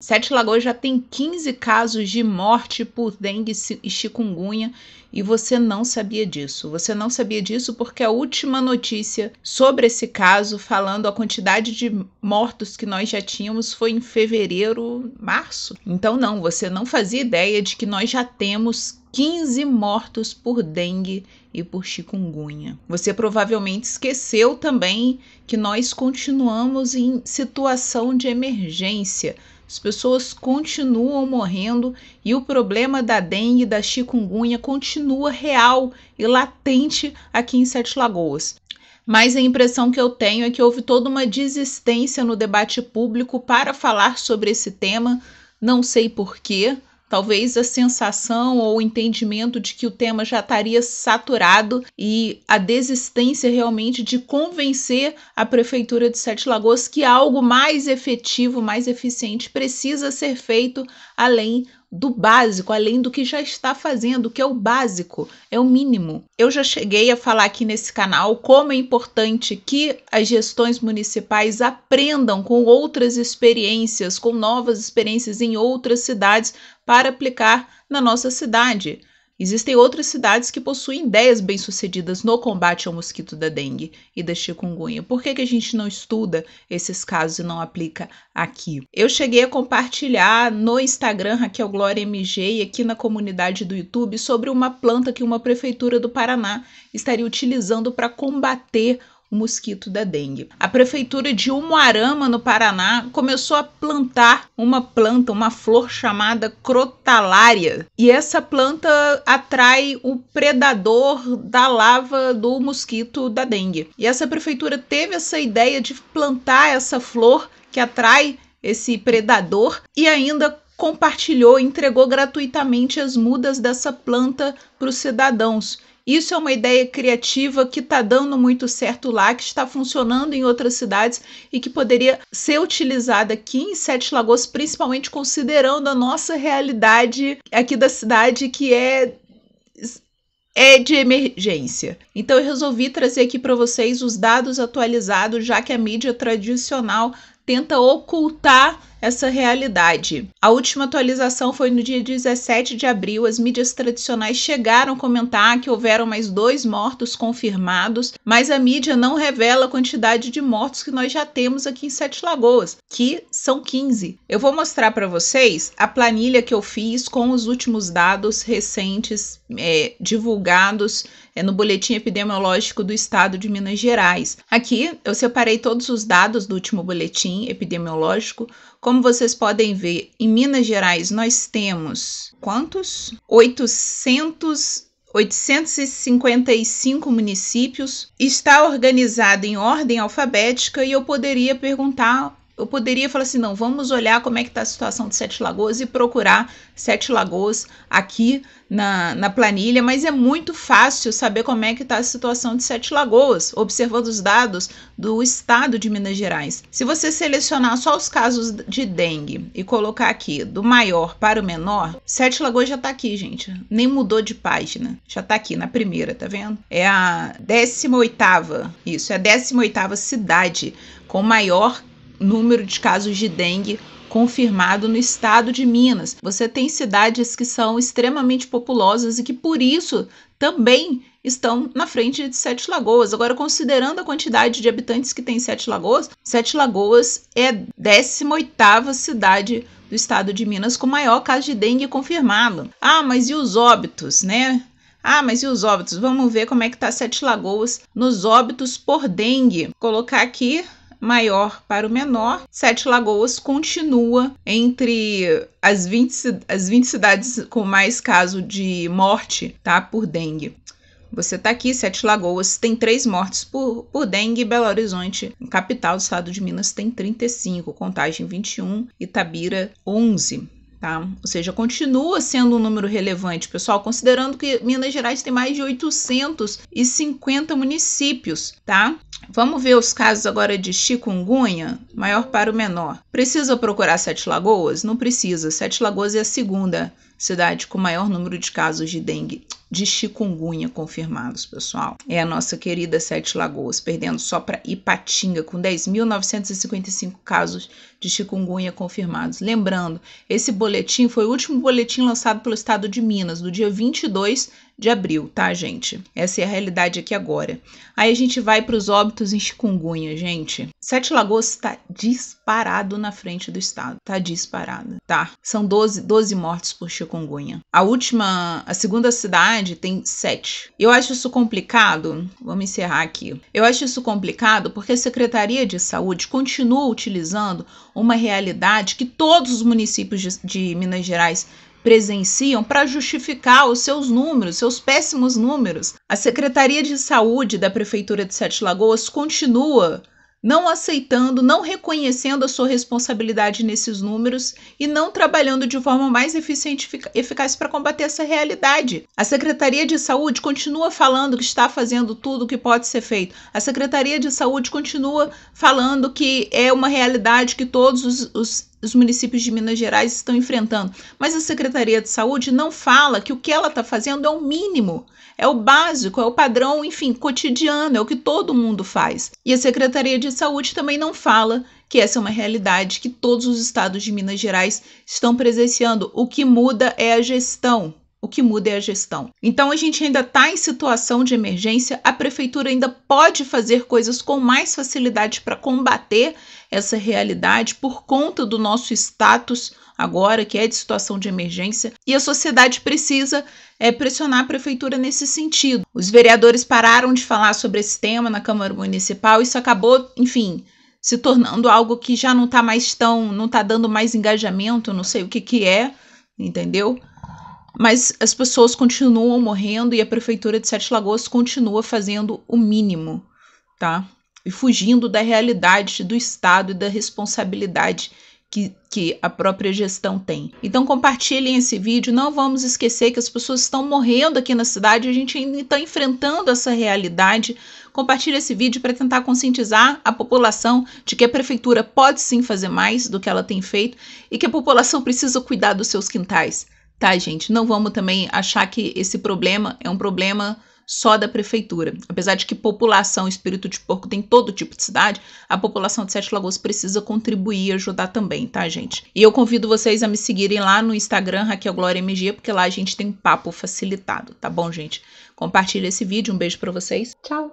Sete Lagoas já tem 15 casos de morte por dengue e chikungunya e você não sabia disso. Você não sabia disso porque a última notícia sobre esse caso, falando a quantidade de mortos que nós já tínhamos, foi em fevereiro, março. Então, não, você não fazia ideia de que nós já temos 15 mortos por dengue e por chikungunya. Você provavelmente esqueceu também que nós continuamos em situação de emergência as pessoas continuam morrendo e o problema da dengue e da chikungunya continua real e latente aqui em Sete Lagoas. Mas a impressão que eu tenho é que houve toda uma desistência no debate público para falar sobre esse tema, não sei porquê, talvez a sensação ou o entendimento de que o tema já estaria saturado e a desistência realmente de convencer a prefeitura de Sete Lagoas que algo mais efetivo, mais eficiente precisa ser feito além do básico, além do que já está fazendo, que é o básico, é o mínimo. Eu já cheguei a falar aqui nesse canal como é importante que as gestões municipais aprendam com outras experiências, com novas experiências em outras cidades para aplicar na nossa cidade. Existem outras cidades que possuem ideias bem-sucedidas no combate ao mosquito da dengue e da chikungunya. Por que, que a gente não estuda esses casos e não aplica aqui? Eu cheguei a compartilhar no Instagram Raquel Glória MG e aqui na comunidade do YouTube sobre uma planta que uma prefeitura do Paraná estaria utilizando para combater o mosquito da dengue. A prefeitura de Umuarama, no Paraná, começou a plantar uma planta, uma flor chamada crotalária, e essa planta atrai o predador da lava do mosquito da dengue. E essa prefeitura teve essa ideia de plantar essa flor que atrai esse predador e ainda compartilhou, entregou gratuitamente as mudas dessa planta para os cidadãos. Isso é uma ideia criativa que está dando muito certo lá, que está funcionando em outras cidades e que poderia ser utilizada aqui em Sete Lagoas, principalmente considerando a nossa realidade aqui da cidade, que é é de emergência. Então eu resolvi trazer aqui para vocês os dados atualizados, já que a mídia tradicional tenta ocultar essa realidade. A última atualização foi no dia 17 de abril. As mídias tradicionais chegaram a comentar que houveram mais dois mortos confirmados, mas a mídia não revela a quantidade de mortos que nós já temos aqui em Sete Lagoas, que são 15. Eu vou mostrar para vocês a planilha que eu fiz com os últimos dados recentes é, divulgados é, no Boletim Epidemiológico do Estado de Minas Gerais. Aqui eu separei todos os dados do último boletim epidemiológico como vocês podem ver, em Minas Gerais nós temos quantos? 800 855 municípios, está organizado em ordem alfabética e eu poderia perguntar eu poderia falar assim, não, vamos olhar como é que está a situação de Sete Lagoas e procurar Sete Lagoas aqui na, na planilha, mas é muito fácil saber como é que está a situação de Sete Lagoas, observando os dados do estado de Minas Gerais. Se você selecionar só os casos de dengue e colocar aqui do maior para o menor, Sete Lagoas já está aqui, gente. Nem mudou de página. Já está aqui na primeira, tá vendo? É a 18ª, isso, é a 18ª cidade com maior número de casos de dengue confirmado no estado de Minas. Você tem cidades que são extremamente populosas e que por isso também estão na frente de Sete Lagoas. Agora, considerando a quantidade de habitantes que tem Sete Lagoas, Sete Lagoas é a 18 cidade do estado de Minas com maior caso de dengue confirmado. Ah, mas e os óbitos, né? Ah, mas e os óbitos? Vamos ver como é que tá Sete Lagoas nos óbitos por dengue. Vou colocar aqui maior para o menor. Sete Lagoas continua entre as 20, as 20 cidades com mais caso de morte tá, por dengue. Você está aqui, Sete Lagoas tem três mortes por, por dengue, Belo Horizonte, capital do estado de Minas, tem 35, Contagem 21, Itabira 11. Tá? Ou seja, continua sendo um número relevante, pessoal, considerando que Minas Gerais tem mais de 850 municípios, tá? Vamos ver os casos agora de chikungunya, maior para o menor. Precisa procurar Sete Lagoas? Não precisa. Sete Lagoas é a segunda cidade com maior número de casos de dengue, de chikungunya confirmados, pessoal. É a nossa querida Sete Lagoas, perdendo só para Ipatinga, com 10.955 casos de chikungunya confirmados. Lembrando, esse boletim foi o último boletim lançado pelo estado de Minas, do dia 22 de abril, tá, gente? Essa é a realidade aqui agora. Aí a gente vai para os óbitos em chikungunya, gente. Sete Lagoas está disparado na frente do estado, tá disparado, tá? São 12, 12 mortes por chikungunya. A última, a segunda cidade tem sete. Eu acho isso complicado, vamos encerrar aqui. Eu acho isso complicado porque a Secretaria de Saúde continua utilizando uma realidade que todos os municípios de, de Minas Gerais presenciam para justificar os seus números, seus péssimos números. A Secretaria de Saúde da Prefeitura de Sete Lagoas continua não aceitando, não reconhecendo a sua responsabilidade nesses números e não trabalhando de forma mais eficiente e eficaz para combater essa realidade. A Secretaria de Saúde continua falando que está fazendo tudo o que pode ser feito. A Secretaria de Saúde continua falando que é uma realidade que todos os, os os municípios de Minas Gerais estão enfrentando. Mas a Secretaria de Saúde não fala que o que ela está fazendo é o mínimo, é o básico, é o padrão, enfim, cotidiano, é o que todo mundo faz. E a Secretaria de Saúde também não fala que essa é uma realidade que todos os estados de Minas Gerais estão presenciando. O que muda é a gestão. O que muda é a gestão. Então a gente ainda está em situação de emergência, a prefeitura ainda pode fazer coisas com mais facilidade para combater essa realidade por conta do nosso status agora, que é de situação de emergência, e a sociedade precisa é, pressionar a prefeitura nesse sentido. Os vereadores pararam de falar sobre esse tema na Câmara Municipal, isso acabou, enfim, se tornando algo que já não está mais tão, não está dando mais engajamento, não sei o que que é, entendeu? Mas as pessoas continuam morrendo e a prefeitura de Sete Lagoas continua fazendo o mínimo, tá? E fugindo da realidade do Estado e da responsabilidade que, que, a própria gestão tem. Então compartilhem esse vídeo. Não vamos esquecer que as pessoas estão morrendo aqui na cidade. A gente ainda está enfrentando essa realidade. Compartilhe esse vídeo para tentar conscientizar a população de que a prefeitura pode sim fazer mais do que ela tem feito e que a população precisa cuidar dos seus quintais tá, gente? Não vamos também achar que esse problema é um problema só da prefeitura. Apesar de que população Espírito de Porco tem todo tipo de cidade, a população de Sete Lagoas precisa contribuir e ajudar também, tá, gente? E eu convido vocês a me seguirem lá no Instagram, Raquel Glória MG, porque lá a gente tem papo facilitado, tá bom, gente? Compartilha esse vídeo, um beijo para vocês. Tchau!